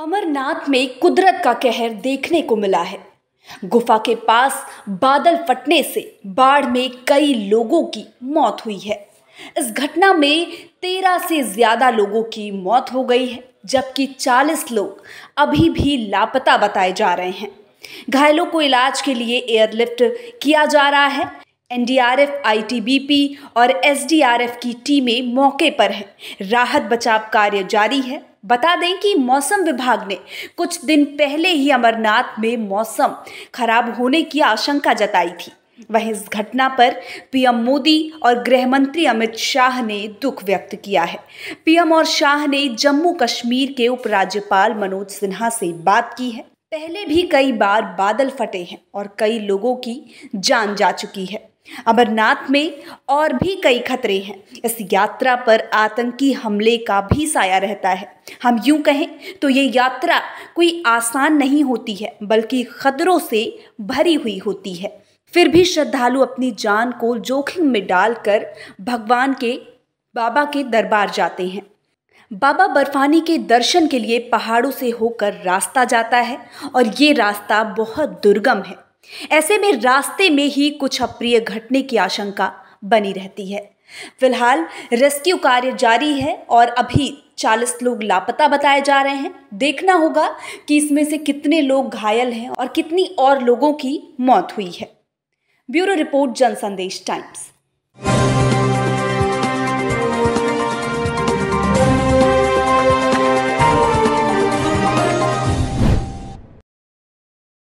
अमरनाथ में कुदरत का कहर देखने को मिला है गुफा के पास बादल फटने से बाढ़ में कई लोगों की मौत हुई है इस घटना में तेरह से ज़्यादा लोगों की मौत हो गई है जबकि चालीस लोग अभी भी लापता बताए जा रहे हैं घायलों को इलाज के लिए एयरलिफ्ट किया जा रहा है एनडीआरएफ, आईटीबीपी और एसडीआरएफ की टीमें मौके पर हैं राहत बचाव कार्य जारी है बता दें कि मौसम विभाग ने कुछ दिन पहले ही अमरनाथ में मौसम खराब होने की आशंका जताई थी वहीं इस घटना पर पीएम मोदी और गृह मंत्री अमित शाह ने दुख व्यक्त किया है पीएम और शाह ने जम्मू कश्मीर के उपराज्यपाल मनोज सिन्हा से बात की है पहले भी कई बार बादल फटे हैं और कई लोगों की जान जा चुकी है अमरनाथ में और भी कई खतरे हैं इस यात्रा पर आतंकी हमले का भी साया रहता है हम यूं कहें तो ये यात्रा कोई आसान नहीं होती है बल्कि खतरों से भरी हुई होती है फिर भी श्रद्धालु अपनी जान को जोखिम में डालकर भगवान के बाबा के दरबार जाते हैं बाबा बर्फानी के दर्शन के लिए पहाड़ों से होकर रास्ता जाता है और ये रास्ता बहुत दुर्गम है ऐसे में रास्ते में ही कुछ अप्रिय घटने की आशंका बनी रहती है फिलहाल रेस्क्यू कार्य जारी है और अभी 40 लोग लापता बताए जा रहे हैं देखना होगा कि इसमें से कितने लोग घायल हैं और कितनी और लोगों की मौत हुई है ब्यूरो रिपोर्ट जनसंदेश टाइम्स